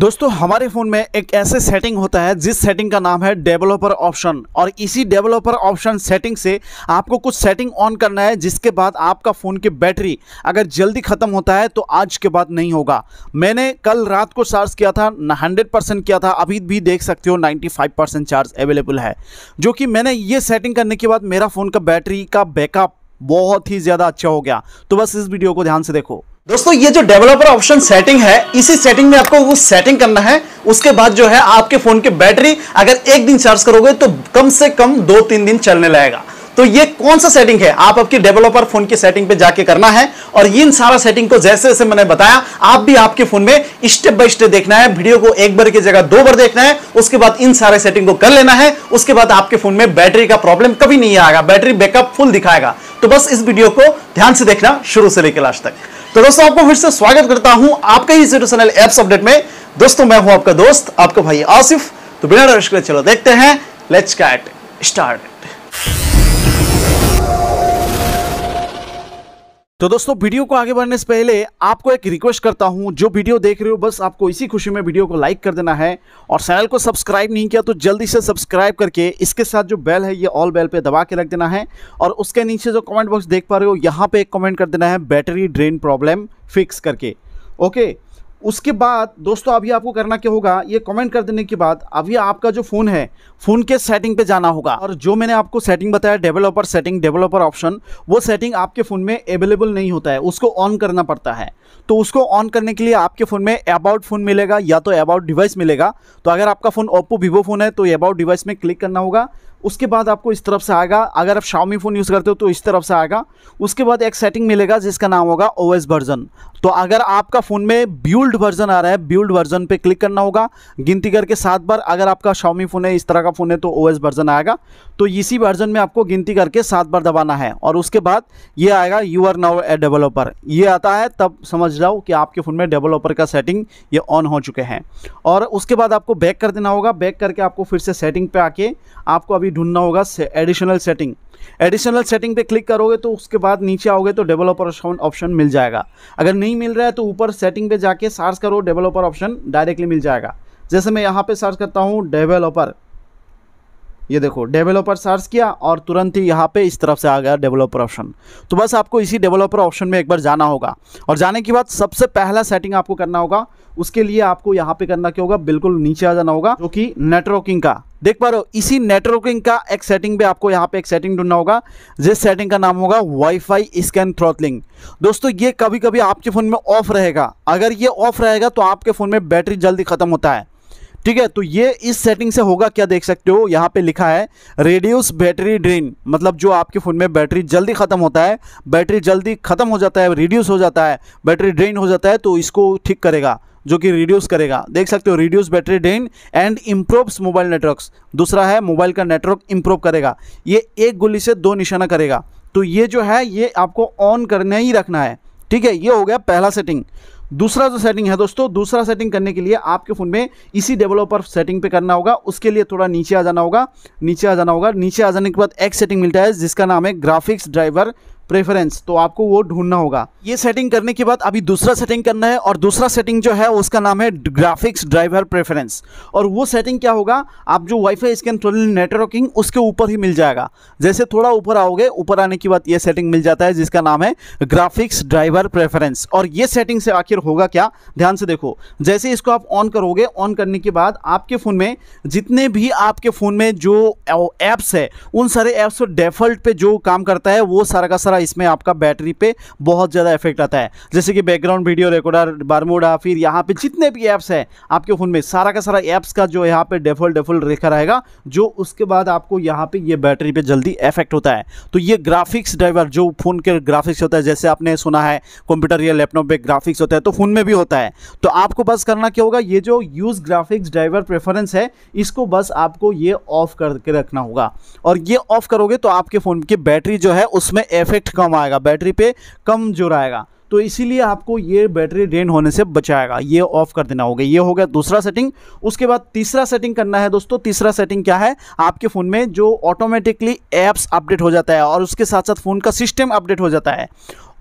दोस्तों हमारे फ़ोन में एक ऐसे सेटिंग होता है जिस सेटिंग का नाम है डेवलपर ऑप्शन और इसी डेवलपर ऑप्शन सेटिंग से आपको कुछ सेटिंग ऑन करना है जिसके बाद आपका फ़ोन की बैटरी अगर जल्दी ख़त्म होता है तो आज के बाद नहीं होगा मैंने कल रात को चार्ज किया था हंड्रेड परसेंट किया था अभी भी देख सकते हो ninety five percent charge available है जो कि मैंने ये सेटिंग करने के बाद मेरा फ़ोन का बैटरी का बैकअप बहुत ही ज़्यादा अच्छा हो गया तो बस इस वीडियो को ध्यान से देखो दोस्तों ये जो डेवलपर ऑप्शन सेटिंग है इसी सेटिंग में आपको वो सेटिंग करना है उसके बाद जो है आपके फोन की बैटरी अगर एक दिन चार्ज करोगे तो कम से कम दो तीन दिन चलने लगेगा तो ये कौन सा सेटिंग है आप आपकी डेवलपर फोन की सेटिंग पे जाके करना है और इन सारा सेटिंग को जैसे जैसे मैंने बताया आप भी आपके फोन में स्टेप बाय स्टेप देखना है वीडियो को एक बार की जगह दो बार देखना है उसके बाद इन सारे सेटिंग को कर लेना है उसके बाद आपके फोन में बैटरी का प्रॉब्लम कभी नहीं आएगा बैटरी बैकअप फुल दिखाएगा तो बस इस वीडियो को ध्यान से देखना शुरू से लेकर लास्ट तक तो दोस्तों आपको फिर से स्वागत करता हूं आपके ही चैनल एप्स अपडेट में दोस्तों मैं हूं आपका दोस्त आपका भाई आसिफ तो बिना रश चलो देखते हैं लेट्स कैट स्टार्ट तो दोस्तों वीडियो को आगे बढ़ने से पहले आपको एक रिक्वेस्ट करता हूं जो वीडियो देख रहे हो बस आपको इसी खुशी में वीडियो को लाइक कर देना है और चैनल को सब्सक्राइब नहीं किया तो जल्दी से सब्सक्राइब करके इसके साथ जो बेल है ये ऑल बेल पे दबा के रख देना है और उसके नीचे जो कमेंट बॉक्स देख पा रहे हो यहाँ पे एक कमेंट कर देना है बैटरी ड्रेन प्रॉब्लम फिक्स करके ओके उसके बाद दोस्तों अभी आपको करना क्या होगा ये कमेंट कर देने के बाद अभी आपका जो फ़ोन है फ़ोन के सेटिंग पे जाना होगा और जो मैंने आपको सेटिंग बताया डेवलपर सेटिंग डेवलपर ऑप्शन वो सेटिंग आपके फ़ोन में अवेलेबल नहीं होता है उसको ऑन करना पड़ता है तो उसको ऑन करने के लिए आपके फ़ोन में अबाउट फ़ोन मिलेगा या तो अबाउट डिवाइस मिलेगा तो अगर आपका फ़ोन ओप्पो वीवो फ़ोन है तो अबाउट डिवाइस में क्लिक करना होगा उसके बाद आपको इस तरफ से आएगा अगर आप शाओमी फ़ोन यूज़ करते हो तो इस तरफ से आएगा उसके बाद एक सेटिंग मिलेगा जिसका नाम होगा ओ वर्जन तो अगर आपका फ़ोन में ब्यूल्ड वर्जन आ रहा है ब्यूल्ड वर्जन पे क्लिक करना होगा गिनती करके सात बार अगर आपका शाओमी फ़ोन है इस तरह का फ़ोन है तो ओ वर्जन आएगा तो इसी वर्जन में आपको गिनती करके सात बार दबाना है और उसके बाद ये आएगा you are now a developer ये आता है तब समझ जाओ कि आपके फ़ोन में डेवलपर का सेटिंग ये ऑन हो चुके हैं और उसके बाद आपको बैक कर देना होगा बैक करके आपको फिर से सेटिंग पर आके आपको अभी भी ढूंढना होगा एडिशनल सेटिंग एडिशनल सेटिंग पे क्लिक करोगे तो उसके बाद नीचे आओगे तो डेवलपर ऑप्शन मिल जाएगा अगर नहीं मिल रहा है तो ऊपर सेटिंग पे जाके सर्च करो डेवलपर ऑप्शन डायरेक्टली मिल जाएगा जैसे मैं यहाँ पे सर्च करता हूँ डेवलपर ये देखो डेवलपर सर्च किया और तुरंत ही यहाँ पे इस तरफ से आ गया डेवलपर ऑप्शन तो बस आपको इसी डेवलपर ऑप्शन में एक बार जाना होगा और जाने के बाद सबसे पहला सेटिंग आपको करना होगा उसके लिए आपको यहाँ पे करना क्या होगा बिल्कुल नीचे आ जाना होगा जो कि नेटवर्किंग का देख पा रहे हो इसी नेटवर्किंग का एक सेटिंग भी आपको यहाँ पे एक सेटिंग ढूंढना होगा जिस सेटिंग का नाम होगा वाईफाई स्कैन थ्रॉटलिंग दोस्तों ये कभी कभी आपके फ़ोन में ऑफ रहेगा अगर ये ऑफ रहेगा तो आपके फ़ोन में बैटरी जल्दी ख़त्म होता है ठीक है तो ये इस सेटिंग से होगा क्या देख सकते हो यहाँ पे लिखा है रेड्यूस बैटरी ड्रेन मतलब जो आपके फ़ोन में बैटरी जल्दी ख़त्म होता है बैटरी जल्दी ख़त्म हो जाता है रिड्यूस हो जाता है बैटरी ड्रेन हो जाता है तो इसको ठीक करेगा जो कि रिड्यूस करेगा देख सकते हो reduce battery drain and improves mobile network दूसरा है मोबाइल का नेटवर्क इम्प्रूव करेगा ये एक गुली से दो निशाना करेगा तो ये जो है ये आपको ऑन करने ही रखना है ठीक है ये हो गया पहला सेटिंग दूसरा जो सेटिंग है दोस्तों दूसरा सेटिंग करने के लिए आपके फ़ोन में इसी डेवलपर सेटिंग पे करना होगा उसके लिए थोड़ा नीचे आ जाना होगा नीचे आ जाना होगा नीचे आ जाने के बाद एक सेटिंग मिलता है जिसका नाम है ग्राफिक्स ड्राइवर प्रेफरेंस तो आपको वो ढूंढना होगा ये सेटिंग करने के बाद अभी दूसरा सेटिंग करना है और दूसरा सेटिंग जो है उसका नाम है ग्राफिक्स ड्राइवर प्रेफरेंस और वो सेटिंग क्या होगा आप जो वाईफाई स्कैन कंट्रोल नेटवर्किंग उसके ऊपर ही मिल जाएगा जैसे थोड़ा ऊपर आओगे ऊपर आने के बाद ये सेटिंग मिल जाता है जिसका नाम है ग्राफिक्स ड्राइवर प्रेफरेंस और ये सेटिंग से आखिर होगा क्या ध्यान से देखो जैसे इसको आप ऑन करोगे ऑन करने के बाद आपके फ़ोन में जितने भी आपके फ़ोन में जो एप्स है उन सारे ऐप्स डेफॉल्ट पे जो काम करता है वो सारा का सारा होगा इसमें आपका बैटरी पे बहुत ज़्यादा इफेक्ट आता है जैसे कि बैकग्राउंड वीडियो रिकॉर्डर बारमोडा फिर यहाँ पे जितने भी ऐप्स हैं आपके फ़ोन में सारा का सारा ऐप्स का जो यहाँ पे डेफोल्ट डेफोल्ट रेखा रहेगा जो उसके बाद आपको यहाँ पे ये बैटरी पे जल्दी इफेक्ट होता है तो ये ग्राफिक्स ड्राइवर जो फ़ोन के ग्राफिक्स होता है जैसे आपने सुना है कंप्यूटर या लैपटॉप पे ग्राफिक्स होता है तो फ़ोन में भी होता है तो आपको बस करना क्या होगा ये जो यूज़ ग्राफिक्स ड्राइवर प्रेफरेंस है इसको बस आपको ये ऑफ करके रखना होगा और ये ऑफ करोगे तो आपके फ़ोन की बैटरी जो है उसमें इफेक्ट इफेक्ट कम आएगा बैटरी पे कम जोर आएगा तो इसीलिए आपको ये बैटरी ड्रेन होने से बचाएगा ये ऑफ कर देना होगा ये हो गया दूसरा सेटिंग उसके बाद तीसरा सेटिंग करना है दोस्तों तीसरा सेटिंग क्या है आपके फ़ोन में जो ऑटोमेटिकली एप्स अपडेट हो जाता है और उसके साथ साथ फ़ोन का सिस्टम अपडेट हो जाता है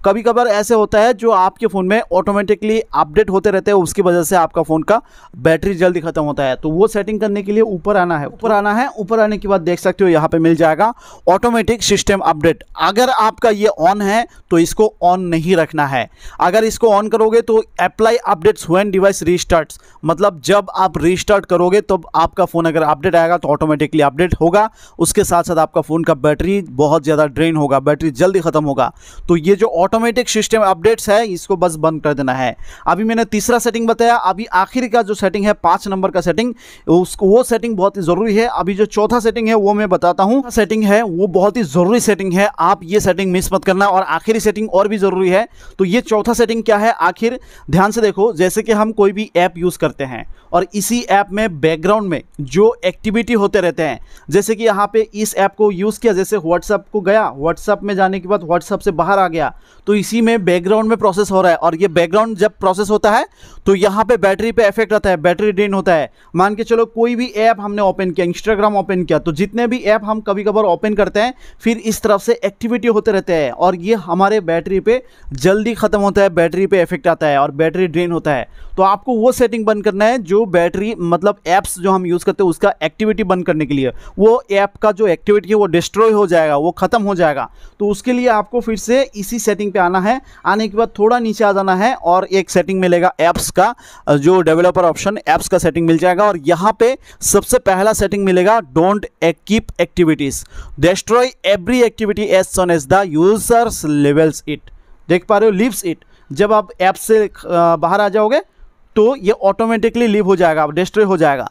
कभी कभार ऐसे होता है जो आपके फ़ोन में ऑटोमेटिकली अपडेट होते रहते हैं उसकी वजह से आपका फ़ोन का बैटरी जल्दी ख़त्म होता है तो वो सेटिंग करने के लिए ऊपर आना है ऊपर आना है ऊपर आने के बाद देख सकते हो यहाँ पर मिल जाएगा ऑटोमेटिक सिस्टम अपडेट अगर आपका ये ऑन है तो इसको ऑन नहीं रखना है अगर इसको ऑन करोगे तो apply updates when device restart मतलब जब आप रिस्टार्ट करोगे तब तो आपका फ़ोन अगर अपडेट आएगा तो ऑटोमेटिकली अपडेट होगा उसके साथ साथ आपका फ़ोन का बैटरी बहुत ज़्यादा ड्रेन होगा बैटरी जल्दी ख़त्म होगा तो ये जो ऑटोमेटिक सिस्टम अपडेट्स है इसको बस बंद कर देना है अभी मैंने तीसरा सेटिंग बताया अभी आखिर का जो सेटिंग है पाँच नंबर का सेटिंग उसको वो सेटिंग बहुत ही ज़रूरी है अभी जो चौथा सेटिंग है वो मैं बताता हूँ सेटिंग है वो बहुत ही ज़रूरी सेटिंग है आप ये सेटिंग मिस मत करना और आखिरी सेटिंग और भी ज़रूरी है तो ये चौथा सेटिंग क्या है आखिर ध्यान से देखो जैसे कि हम कोई भी ऐप यूज़ करते हैं और इसी ऐप में बैकग्राउंड में जो एक्टिविटी होते रहते हैं जैसे कि यहाँ पे इस ऐप को यूज़ किया जैसे व्हाट्सअप को गया व्हाट्सअप में जाने के बाद व्हाट्सअप से बाहर आ गया तो इसी में बैकग्राउंड में प्रोसेस हो रहा है और ये बैकग्राउंड जब प्रोसेस होता है तो यहाँ पे बैटरी पे इफेक्ट रहता है बैटरी ड्रेन होता है मान के चलो कोई भी ऐप हमने ओपन किया इंस्टाग्राम ओपन किया तो जितने भी ऐप हम कभी कभार ओपन करते हैं फिर इस तरफ से एक्टिविटी होते रहते हैं और ये हमारे बैटरी पे जल्दी ख़त्म होता है बैटरी पे इफेक्ट आता है और बैटरी ड्रेन होता है तो आपको वो सेटिंग बंद करना है जो बैटरी मतलब ऐप्स जो हम यूज़ करते हैं उसका एक्टिविटी बंद करने के लिए वो ऐप का जो एक्टिविटी है वो डिस्ट्रॉय हो जाएगा वो ख़त्म हो जाएगा तो उसके लिए आपको फिर से इसी सेटिंग पे आना है आने के बाद थोड़ा नीचे आ जाना है और एक सेटिंग मिलेगा ऐप्स का जो डेवलपर ऑप्शन ऐप्स का सेटिंग मिल जाएगा और यहाँ पे सबसे पहला सेटिंग मिलेगा don't keep activities destroy every activity as soon as the users levels it देख पा रहे हो लिव्स इट जब आप ऐप से बाहर आ जाओगे तो ये ऑटोमेटिकली लीव हो जाएगा डिस्ट्रॉय हो जाएगा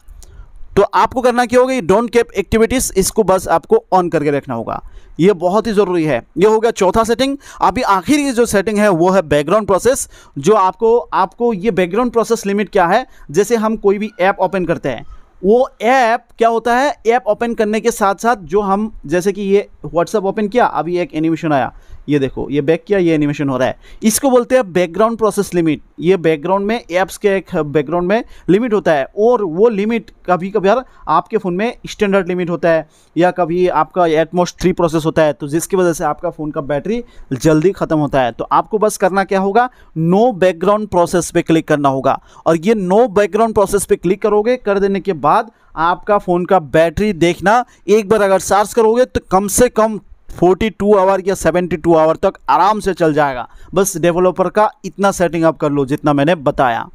तो आपको करना क्या होगा डोंट केप एक्टिविटीज़ इसको बस आपको ऑन करके रखना होगा ये बहुत ही ज़रूरी है ये हो गया चौथा सेटिंग अभी आखिरी जो सेटिंग है वो है बैकग्राउंड प्रोसेस जो आपको आपको ये बैकग्राउंड प्रोसेस लिमिट क्या है जैसे हम कोई भी ऐप ओपन करते हैं वो ऐप क्या होता है ऐप ओपन करने के साथ साथ जो हम जैसे कि ये व्हाट्सअप ओपन किया अभी एक एनिमेशन आया ये देखो ये बैक किया ये एनिमेशन हो रहा है इसको बोलते हैं बैकग्राउंड प्रोसेस लिमिट ये बैकग्राउंड में एप्स के एक बैकग्राउंड में लिमिट होता है और वो लिमिट कभी कभी यार आपके फ़ोन में स्टैंडर्ड लिमिट होता है या कभी आपका एटमोस्ट थ्री प्रोसेस होता है तो जिसकी वजह से आपका फ़ोन का बैटरी जल्दी ख़त्म होता है तो आपको बस करना क्या होगा नो बैकग्राउंड प्रोसेस पे क्लिक करना होगा और ये नो बैकग्राउंड प्रोसेस पे क्लिक करोगे कर देने के बाद आपका फ़ोन का बैटरी देखना एक बार अगर चार्ज करोगे तो कम से कम फोर्टी टू आवर या सेवेंटी टू आवर तक आराम से चल जाएगा बस डेवलपर का इतना सेटिंग अप कर लो जितना मैंने बताया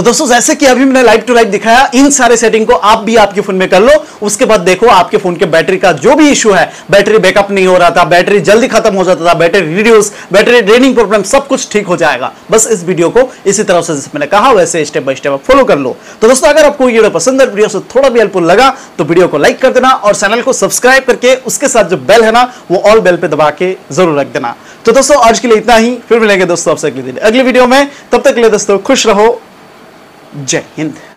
तो दोस्तों जैसे कि अभी मैंने लाइव टू लाइव दिखाया इन सारे सेटिंग को आप भी आपके फोन में कर लो उसके बाद देखो आपके फोन के बैटरी का जो भी इशू है बैटरी बैकअप नहीं हो रहा था बैटरी जल्दी खत्म हो जाता था battery reduce battery draining problem सब कुछ ठीक हो जाएगा बस इस वीडियो को इसी तरह से मैंने कहा वैसे स्टेप बाय स्टेप फॉलो कर लो तो दोस्तों अगर आपको वीडियो पसंद है वीडियो से थोड़ा भी हेल्पफुल लगा तो वीडियो को लाइक कर देना और चैनल को सब्सक्राइब करके उसके साथ जो बेल है ना वो ऑल बेल पर दबा के जरूर रख देना तो दोस्तों आज के लिए इतना ही फिर मिलेंगे दोस्तों आपसे अगले दिन अगले वीडियो में तब तक के लिए दोस्तों खुश रहो जय हिंद